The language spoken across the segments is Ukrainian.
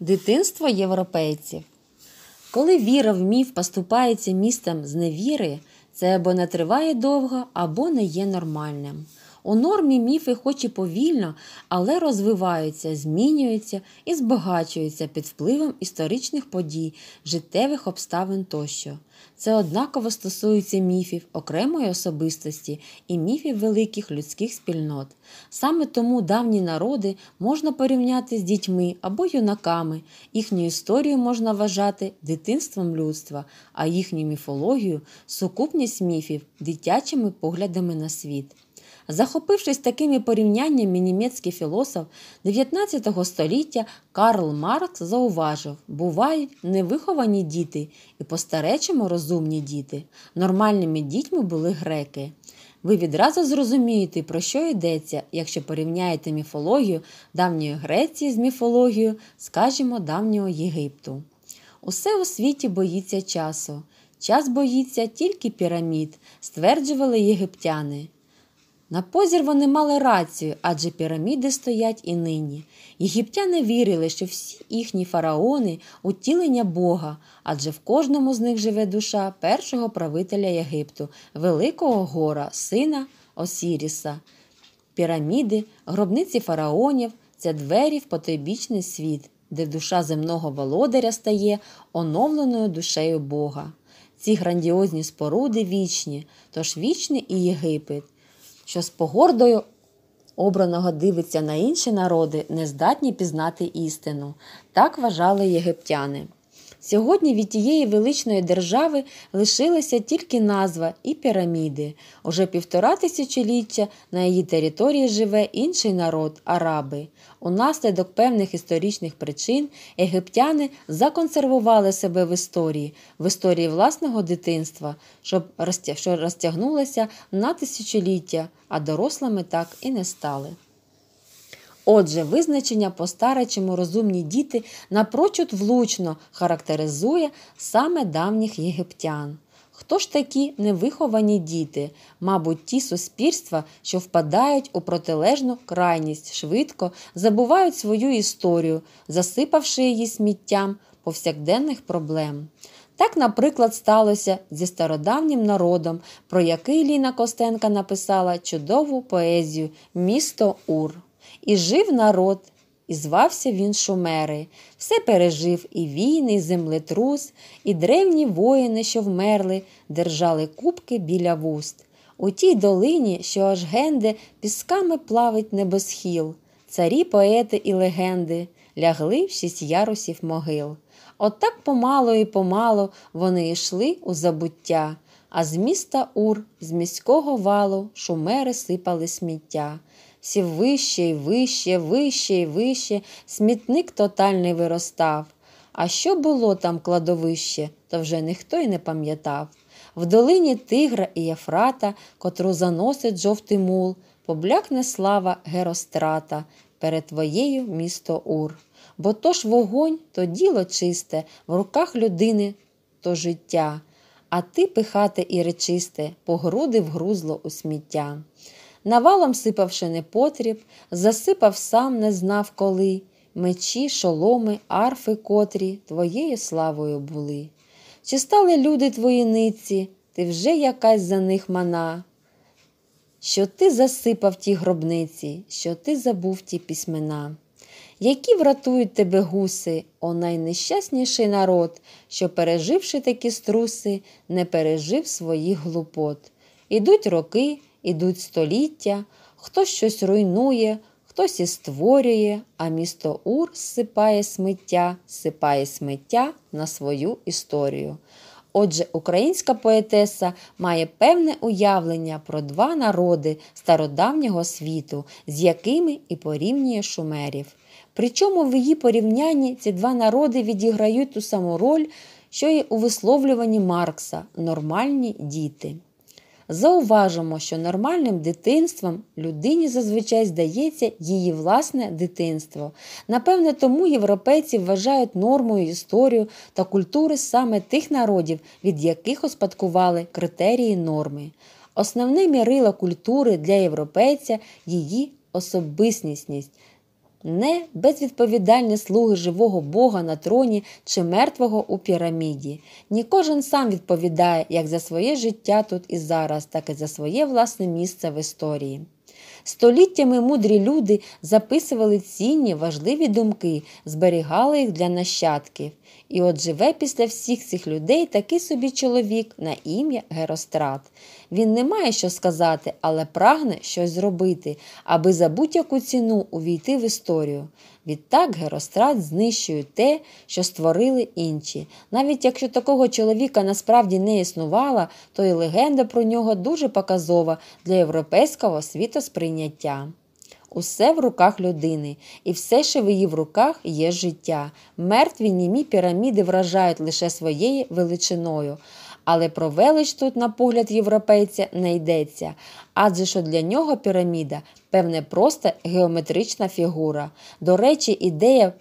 Дитинство європейців. Коли віра в міф поступається містом зневіри, це або не триває довго, або не є нормальним. У нормі міфи, хоч і повільно, але розвиваються, змінюються і збагачуються під впливом історичних подій, життєвих обставин тощо. Це однаково стосується міфів окремої особистості і міфів великих людських спільнот. Саме тому давні народи можна порівняти з дітьми або юнаками, їхню історію можна вважати дитинством людства, а їхню міфологію сукупність міфів дитячими поглядами на світ. Захопившись такими порівняннями німецький філософ 19 століття Карл Маркс зауважив, бувають невиховані діти і по-старечому розумні діти. Нормальними дітьми були греки. Ви відразу зрозумієте, про що йдеться, якщо порівняєте міфологію давньої Греції з міфологією, скажімо, давнього Єгипту. Усе у світі боїться часу. Час боїться тільки пірамід, стверджували єгиптяни. На позір вони мали рацію, адже піраміди стоять і нині. Єгиптяни вірили, що всі їхні фараони утілення Бога, адже в кожному з них живе душа першого правителя Єгипту, великого гора, сина Осіріса. Піраміди, гробниці фараонів це двері в потойбічний світ, де душа земного володаря стає оновленою душею Бога. Ці грандіозні споруди вічні, тож вічний і Єгипет що з погордою обраного дивиться на інші народи, не здатні пізнати істину. Так вважали єгиптяни. Сьогодні від тієї величної держави лишилася тільки назва і піраміди. Уже півтора тисячоліття на її території живе інший народ араби. Унаслідок певних історичних причин єгиптяни законсервували себе в історії, в історії власного дитинства, щоб розтягнулося на тисячоліття, а дорослими так і не стали. Отже, визначення по-старечому розумні діти напрочуд влучно характеризує саме давніх єгиптян. Хто ж такі невиховані діти, мабуть, ті суспільства, що впадають у протилежну крайність швидко забувають свою історію, засипавши її сміттям повсякденних проблем. Так, наприклад, сталося зі стародавнім народом, про який Ліна Костенка написала чудову поезію Місто Ур і жив народ, і звався він Шумери, все пережив і війни, і землетрус, і древні воїни, що вмерли, держали кубки біля вуст. У тій долині, що аж генде, пісками плавить небосхіл, царі, поети і легенди лягли в шість ярусів могил. Отак От помало і помало вони йшли у забуття, а з міста Ур, з міського валу шумери сипали сміття сів вище й вище, вище й вище, смітник тотальний виростав. А що було там кладовище, то вже ніхто й не пам'ятав. В долині тигра і Єфрата, котру заносить жовтий мул, поблякне слава Герострата перед твоєю місто Ур. Бо то ж вогонь то діло чисте, в руках людини то життя, а ти пихати і речисте, по груди вгрузло у сміття навалом сипавши непотріб, засипав сам, не знав коли, мечі, шоломи, арфи котрі твоєю славою були. Чи стали люди твої ниці, ти вже якась за них мана, що ти засипав ті гробниці, що ти забув ті письмена. Які врятують тебе гуси, о найнещасніший народ, що, переживши такі струси, не пережив своїх глупот. Ідуть роки, Ідуть століття, хтось щось руйнує, хтось і створює, а місто Ур сипає сміття, сипає сміття на свою історію. Отже, українська поетеса має певне уявлення про два народи стародавнього світу, з якими і порівнює шумерів. Причому в її порівнянні ці два народи відіграють ту саму роль, що й у висловлюванні Маркса нормальні діти зауважимо, що нормальним дитинством людині зазвичай здається її власне дитинство. Напевне, тому європейці вважають нормою історію та культури саме тих народів, від яких успадкували критерії норми. Основне мірило культури для європейця її особистісність не безвідповідальні слуги живого Бога на троні чи мертвого у піраміді. Ні кожен сам відповідає як за своє життя тут і зараз, так і за своє власне місце в історії. Століттями мудрі люди записували цінні важливі думки, зберігали їх для нащадків. І от живе після всіх цих людей такий собі чоловік на ім'я Герострат. Він не має що сказати, але прагне щось зробити, аби за будь-яку ціну увійти в історію. Відтак Герострат знищує те, що створили інші. Навіть якщо такого чоловіка насправді не існувало, то і легенда про нього дуже показова для європейського світосприйняття. Усе в руках людини, і все, що в її в руках, є життя. Мертві німі піраміди вражають лише своєю величиною. Але про велич тут, на погляд європейця, не йдеться, адже що для нього піраміда певне просто геометрична фігура. До речі, ідея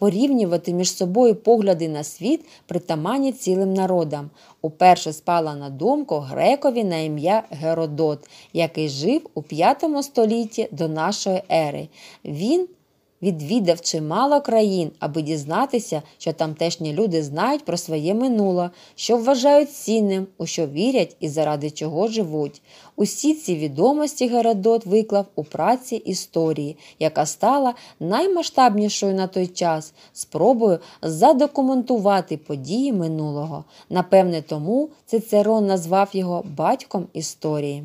порівнювати між собою погляди на світ, притаманні цілим народам. Уперше спала на думку грекові на ім'я Геродот, який жив у 5 столітті до нашої ери. Він відвідав чимало країн, аби дізнатися, що тамтешні люди знають про своє минуле, що вважають цінним, у що вірять і заради чого живуть. Усі ці відомості Геродот виклав у праці історії, яка стала наймасштабнішою на той час спробою задокументувати події минулого. Напевне, тому Цицерон назвав його батьком історії.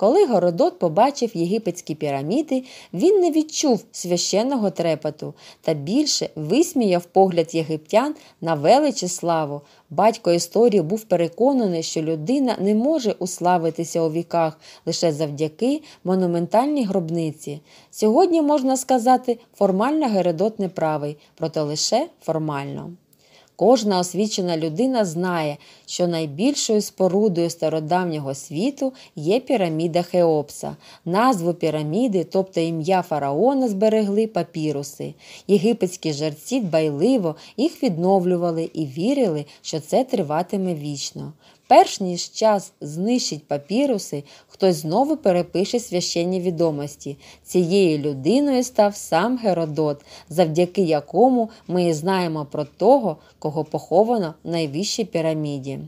Коли Городот побачив єгипетські піраміди, він не відчув священного трепету та більше висміяв погляд єгиптян на величі славу. Батько історії був переконаний, що людина не може уславитися у віках лише завдяки монументальній гробниці. Сьогодні можна сказати, формально Геродот неправий, проте лише формально. Кожна освічена людина знає, що найбільшою спорудою стародавнього світу є піраміда Хеопса. Назву піраміди, тобто ім'я фараона, зберегли папіруси. Єгипетські жерці дбайливо їх відновлювали і вірили, що це триватиме вічно. Перш ніж час знищить папіруси, хтось знову перепише священні відомості. Цією людиною став сам Геродот, завдяки якому ми знаємо про того, кого поховано в найвищій піраміді.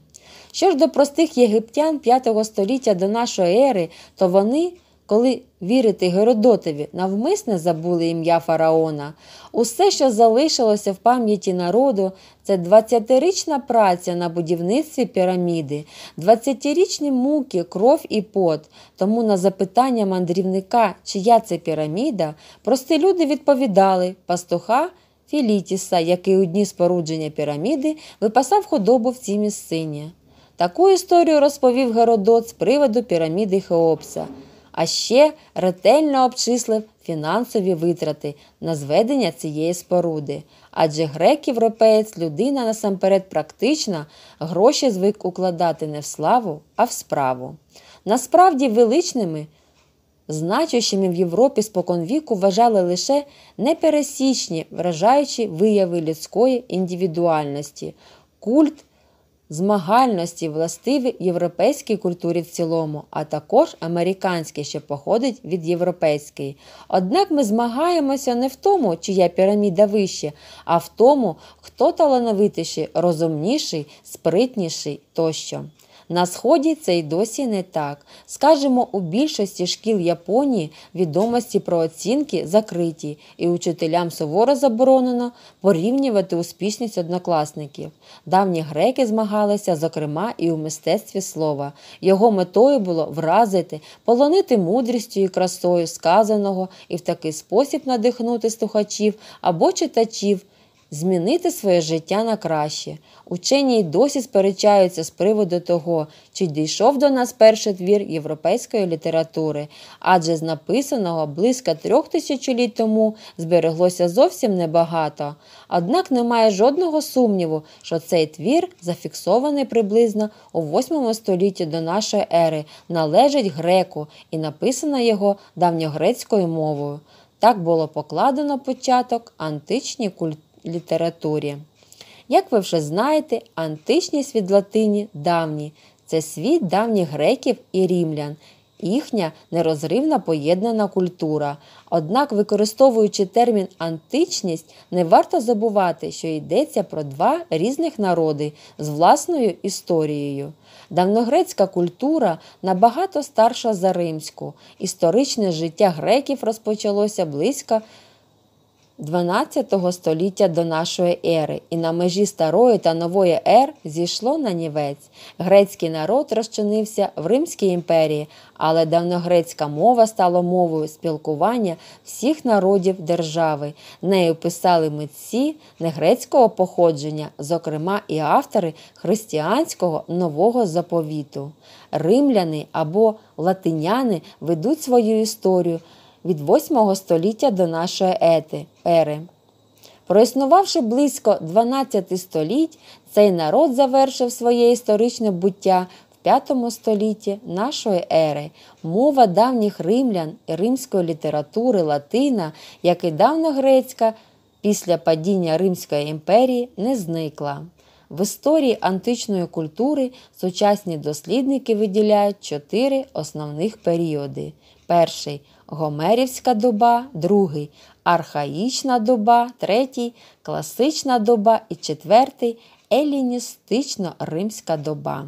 Що ж до простих єгиптян 5 століття до нашої ери, то вони коли вірити Геродотові навмисне забули ім'я фараона, усе, що залишилося в пам'яті народу, це 20-річна праця на будівництві піраміди, 20-річні муки, кров і пот. Тому на запитання мандрівника, чия це піраміда, прості люди відповідали пастуха. Філітіса, який у дні спорудження піраміди випасав худобу в цій місцині. Таку історію розповів Геродот з приводу піраміди Хеопса а ще ретельно обчислив фінансові витрати на зведення цієї споруди. Адже грек-європеєць людина насамперед практична, гроші звик укладати не в славу, а в справу. Насправді величними. Значущими в Європі споконвіку вважали лише непересічні, вражаючі вияви людської індивідуальності, культ змагальності властиві європейській культурі в цілому, а також американській, що походить від європейської. Однак ми змагаємося не в тому, чия піраміда вище, а в тому, хто талановитіший, розумніший, спритніший тощо. На сході це й досі не так. Скажемо, у більшості шкіл Японії відомості про оцінки закриті, і учителям суворо заборонено порівнювати успішність однокласників. Давні греки змагалися, зокрема, і у мистецтві слова. Його метою було вразити, полонити мудрістю і красою сказаного і в такий спосіб надихнути слухачів або читачів змінити своє життя на краще. Учені й досі сперечаються з приводу того, чи дійшов до нас перший твір європейської літератури, адже з написаного близько трьох тисячоліть тому збереглося зовсім небагато. Однак немає жодного сумніву, що цей твір, зафіксований приблизно у 8 столітті до нашої ери, належить греку і написано його давньогрецькою мовою. Так було покладено початок античній культури літературі. Як ви вже знаєте, античність від Латині давні це світ давніх греків і рімлян, їхня нерозривна поєднана культура. Однак, використовуючи термін античність, не варто забувати, що йдеться про два різних народи з власною історією. Давногрецька культура набагато старша за римську. Історичне життя греків розпочалося близько. XII століття до нашої ери, і на межі старої та нової ер зійшло на нівець. Грецький народ розчинився в Римській імперії, але давньогрецька мова стала мовою спілкування всіх народів держави. Нею писали митці негрецького походження, зокрема і автори християнського нового заповіту. Римляни або латиняни ведуть свою історію від 8 століття до нашої ери. Проіснувавши близько 12 століть, цей народ завершив своє історичне буття в V столітті нашої ери. Мова давніх римлян, римської літератури, латина, як і давньогрецька, після падіння Римської імперії не зникла. В історії античної культури сучасні дослідники виділяють чотири основних періоди: перший Гомерівська доба, другий, архаїчна доба, третій, класична доба і четвертий еліністично римська доба.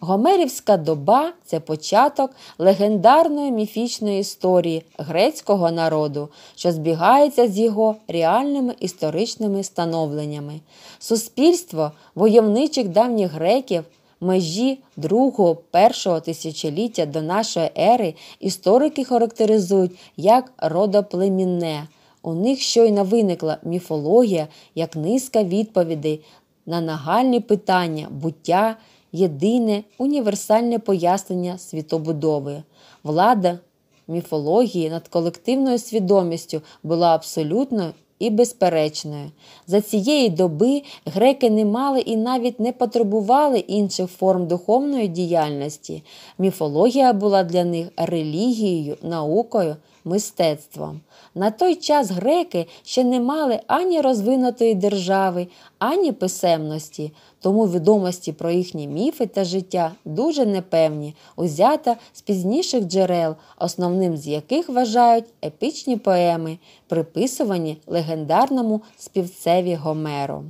Гомерівська доба це початок легендарної міфічної історії грецького народу, що збігається з його реальними історичними становленнями. Суспільство войовничих давніх греків межі другого першого тисячоліття до нашої ери історики характеризують як родоплемінне. У них щойно виникла міфологія як низка відповідей на нагальні питання буття, єдине універсальне пояснення світобудови. Влада міфології над колективною свідомістю була абсолютною і безперечною. За цієї доби греки не мали і навіть не потребували інших форм духовної діяльності. Міфологія була для них релігією, наукою мистецтвом. На той час греки ще не мали ані розвинутої держави, ані писемності, тому відомості про їхні міфи та життя дуже непевні, узята з пізніших джерел, основним з яких вважають епічні поеми, приписувані легендарному співцеві Гомеру.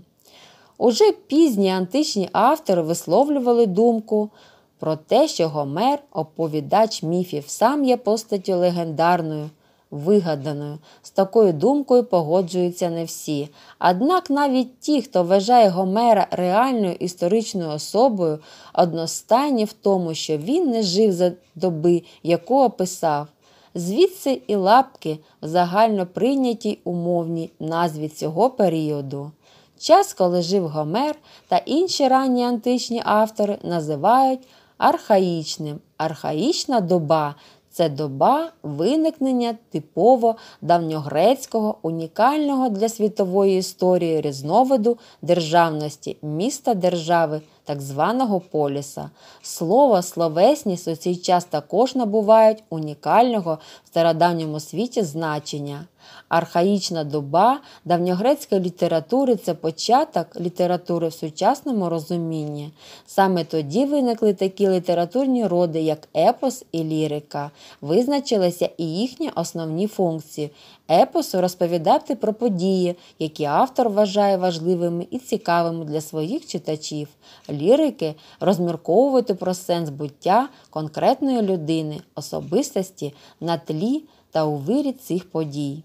Уже пізні античні автори висловлювали думку про те, що Гомер, оповідач міфів, сам є постаттю легендарною, вигаданою. З такою думкою погоджуються не всі. Однак навіть ті, хто вважає Гомера реальною історичною особою, одностайні в тому, що він не жив за доби, яку описав. Звідси і лапки в загально прийнятій умовній назві цього періоду. Час, коли жив Гомер та інші ранні античні автори називають архаїчним. Архаїчна доба це доба виникнення типово давньогрецького унікального для світової історії різновиду державності міста держави так званого поліса. Слово словесність у цей час також набувають унікального в стародавньому світі значення. Архаїчна доба давньогрецької літератури це початок літератури в сучасному розумінні. Саме тоді виникли такі літературні роди, як епос і лірика, визначилися і їхні основні функції. Епосу розповідати про події, які автор вважає важливими і цікавими для своїх читачів лірики розмірковувати про сенс буття конкретної людини, особистості на тлі та у вирі цих подій.